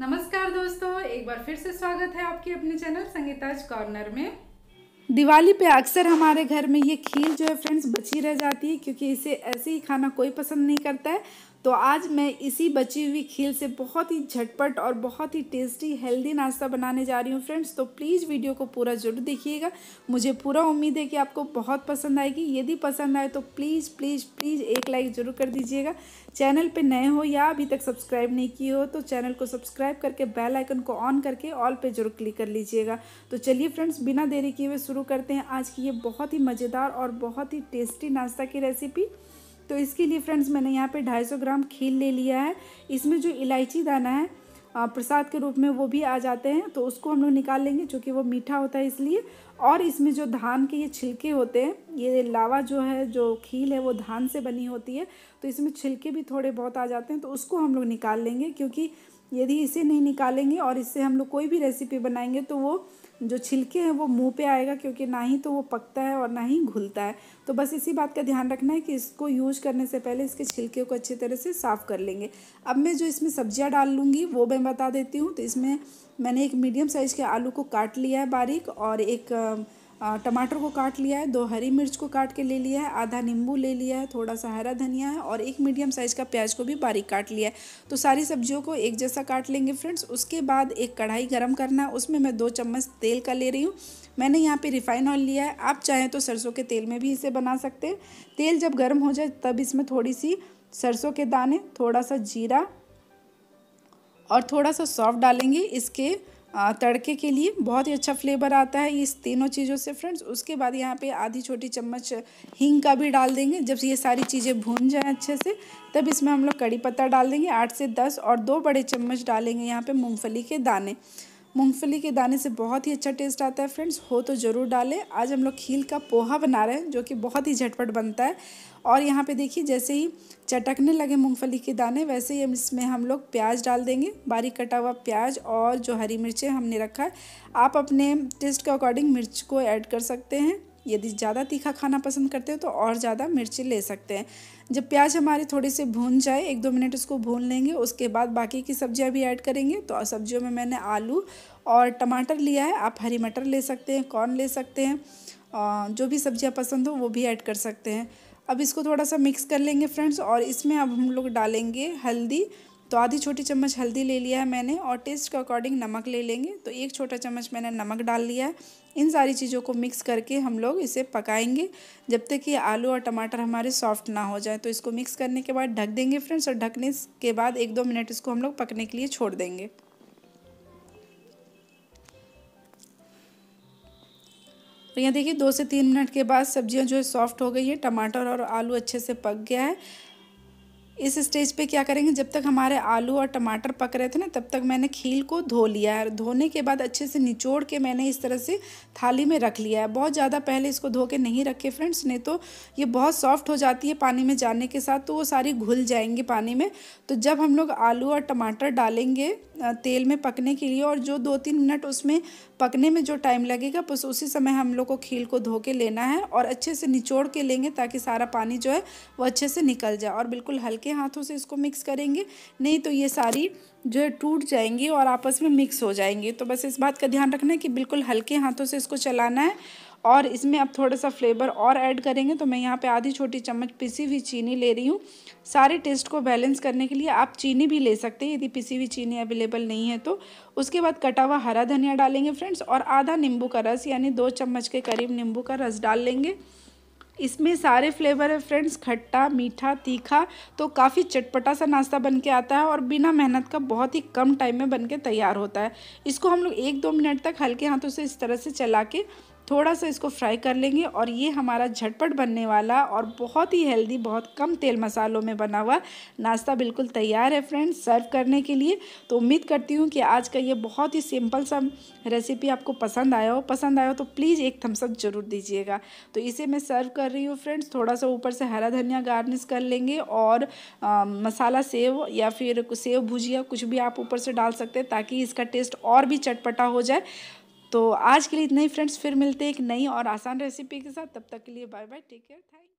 नमस्कार दोस्तों एक बार फिर से स्वागत है आपके अपने चैनल संगीताज कॉर्नर में दिवाली पे अक्सर हमारे घर में ये खीर जो है फ्रेंड्स बची रह जाती है क्योंकि इसे ऐसे ही खाना कोई पसंद नहीं करता है तो आज मैं इसी बची हुई खील से बहुत ही झटपट और बहुत ही टेस्टी हेल्दी नाश्ता बनाने जा रही हूँ फ्रेंड्स तो प्लीज़ वीडियो को पूरा जरूर देखिएगा मुझे पूरा उम्मीद है कि आपको बहुत पसंद आएगी यदि पसंद आए तो प्लीज़ प्लीज़ प्लीज़ एक लाइक ज़रूर कर दीजिएगा चैनल पर नए हो या अभी तक सब्सक्राइब नहीं किए हो तो चैनल को सब्सक्राइब करके बेल आइकन को ऑन करके ऑल पे जरूर क्लिक कर लीजिएगा तो चलिए फ्रेंड्स बिना देरी किए हुए शुरू करते हैं आज की ये बहुत ही मज़ेदार और बहुत ही टेस्टी नाश्ता की रेसिपी तो इसके लिए फ्रेंड्स मैंने यहाँ पे 250 ग्राम खील ले लिया है इसमें जो इलायची दाना है प्रसाद के रूप में वो भी आ जाते हैं तो उसको हम लोग निकाल लेंगे चूँकि वो मीठा होता है इसलिए और इसमें जो धान के ये छिलके होते हैं ये लावा जो है जो खील है वो धान से बनी होती है तो इसमें छिलके भी थोड़े बहुत आ जाते हैं तो उसको हम लोग निकाल लेंगे क्योंकि यदि इसे नहीं निकालेंगे और इससे हम लोग कोई भी रेसिपी बनाएंगे तो वो जो छिलके हैं वो मुंह पे आएगा क्योंकि ना ही तो वो पकता है और ना ही घुलता है तो बस इसी बात का ध्यान रखना है कि इसको यूज करने से पहले इसके छिलके को अच्छी तरह से साफ़ कर लेंगे अब मैं जो इसमें सब्जियाँ डाल लूँगी वो मैं बता देती हूँ तो इसमें मैंने एक मीडियम साइज़ के आलू को काट लिया है बारीक और एक टमाटर को काट लिया है दो हरी मिर्च को काट के ले लिया है आधा नींबू ले लिया है थोड़ा सा हरा धनिया है और एक मीडियम साइज़ का प्याज को भी बारीक काट लिया है तो सारी सब्जियों को एक जैसा काट लेंगे फ्रेंड्स उसके बाद एक कढ़ाई गर्म करना है उसमें मैं दो चम्मच तेल का ले रही हूँ मैंने यहाँ पर रिफाइन ऑयल लिया है आप चाहें तो सरसों के तेल में भी इसे बना सकते हैं तेल जब गर्म हो जाए तब इसमें थोड़ी सी सरसों के दाने थोड़ा सा जीरा और थोड़ा सा सॉफ्ट डालेंगे इसके तड़के के लिए बहुत ही अच्छा फ्लेवर आता है इस तीनों चीज़ों से फ्रेंड्स उसके बाद यहाँ पे आधी छोटी चम्मच हींग का भी डाल देंगे जब ये सारी चीज़ें भून जाएँ अच्छे से तब इसमें हम लोग कड़ी पत्ता डाल देंगे आठ से दस और दो बड़े चम्मच डालेंगे यहाँ पे मूंगफली के दाने मूंगफली के दाने से बहुत ही अच्छा टेस्ट आता है फ्रेंड्स हो तो ज़रूर डालें आज हम लोग खील का पोहा बना रहे हैं जो कि बहुत ही झटपट बनता है और यहाँ पे देखिए जैसे ही चटकने लगे मूंगफली के दाने वैसे ही इसमें हम लोग प्याज डाल देंगे बारीक कटा हुआ प्याज और जो हरी मिर्चें हमने रखा है आप अपने टेस्ट के अकॉर्डिंग मिर्च को ऐड कर सकते हैं यदि ज़्यादा तीखा खाना पसंद करते हो तो और ज़्यादा मिर्ची ले सकते हैं जब प्याज हमारी थोड़ी सी भून जाए एक दो मिनट उसको भून लेंगे उसके बाद बाकी की सब्ज़ियाँ भी ऐड करेंगे तो सब्जियों में मैंने आलू और टमाटर लिया है आप हरी मटर ले सकते हैं कॉर्न ले सकते हैं जो भी सब्जियाँ पसंद हो वो भी ऐड कर सकते हैं अब इसको थोड़ा सा मिक्स कर लेंगे फ्रेंड्स और इसमें अब हम लोग डालेंगे हल्दी तो आधी छोटी चम्मच हल्दी ले लिया है मैंने और टेस्ट के अकॉर्डिंग नमक ले लेंगे तो एक छोटा चम्मच मैंने नमक डाल लिया है इन सारी चीज़ों को मिक्स करके हम लोग इसे पकाएंगे जब तक कि आलू और टमाटर हमारे सॉफ्ट ना हो जाए तो इसको मिक्स करने के बाद ढक देंगे फ्रेंड्स और ढकने के बाद एक दो मिनट इसको हम लोग पकने के लिए छोड़ देंगे तो यहाँ देखिए दो से तीन मिनट के बाद सब्जियाँ जो है सॉफ्ट हो गई है टमाटर और आलू अच्छे से पक गया है इस स्टेज पे क्या करेंगे जब तक हमारे आलू और टमाटर पक रहे थे ना तब तक मैंने खील को धो लिया है धोने के बाद अच्छे से निचोड़ के मैंने इस तरह से थाली में रख लिया है बहुत ज़्यादा पहले इसको धो के नहीं रखे फ्रेंड्स नहीं तो ये बहुत सॉफ्ट हो जाती है पानी में जाने के साथ तो वो सारी घुल जाएंगे पानी में तो जब हम लोग आलू और टमाटर डालेंगे तेल में पकने के लिए और जो दो तीन मिनट उसमें पकने में जो टाइम लगेगा बस उसी समय हम लोग को खील को धो के लेना है और अच्छे से निचोड़ के लेंगे ताकि सारा पानी जो है वो अच्छे से निकल जाए और बिल्कुल हल्के हाथों से इसको मिक्स करेंगे नहीं तो ये सारी जो है टूट जाएंगी और आपस में मिक्स हो जाएंगी तो बस इस बात का ध्यान रखना है कि बिल्कुल हल्के हाथों से इसको चलाना है और इसमें अब थोड़ा सा फ्लेवर और ऐड करेंगे तो मैं यहाँ पे आधी छोटी चम्मच पिसी हुई चीनी ले रही हूँ सारे टेस्ट को बैलेंस करने के लिए आप चीनी भी ले सकते हैं यदि पिसी हुई चीनी अवेलेबल नहीं है तो उसके बाद कटा हुआ हरा धनिया डालेंगे फ्रेंड्स और आधा नींबू का रस यानी दो चम्मच के करीब नींबू का रस डाल लेंगे इसमें सारे फ्लेवर है फ्रेंड्स खट्टा मीठा तीखा तो काफ़ी चटपटा सा नाश्ता बन के आता है और बिना मेहनत का बहुत ही कम टाइम में बन के तैयार होता है इसको हम लोग एक दो मिनट तक हल्के हाथों से इस तरह से चला के थोड़ा सा इसको फ्राई कर लेंगे और ये हमारा झटपट बनने वाला और बहुत ही हेल्दी बहुत कम तेल मसालों में बना हुआ नाश्ता बिल्कुल तैयार है फ्रेंड्स सर्व करने के लिए तो उम्मीद करती हूँ कि आज का ये बहुत ही सिंपल सा रेसिपी आपको पसंद आया हो पसंद आया हो तो प्लीज़ एक थम्सअप ज़रूर दीजिएगा तो इसे मैं सर्व कर रही हूँ फ्रेंड्स थोड़ा सा ऊपर से हरा धनिया गार्निश कर लेंगे और आ, मसाला सेव या फिर सेव भुजिया कुछ भी आप ऊपर से डाल सकते हैं ताकि इसका टेस्ट और भी चटपटा हो जाए तो आज के लिए इतना ही फ्रेंड्स फिर मिलते हैं एक नई और आसान रेसिपी के साथ तब तक के लिए bye bye take care thank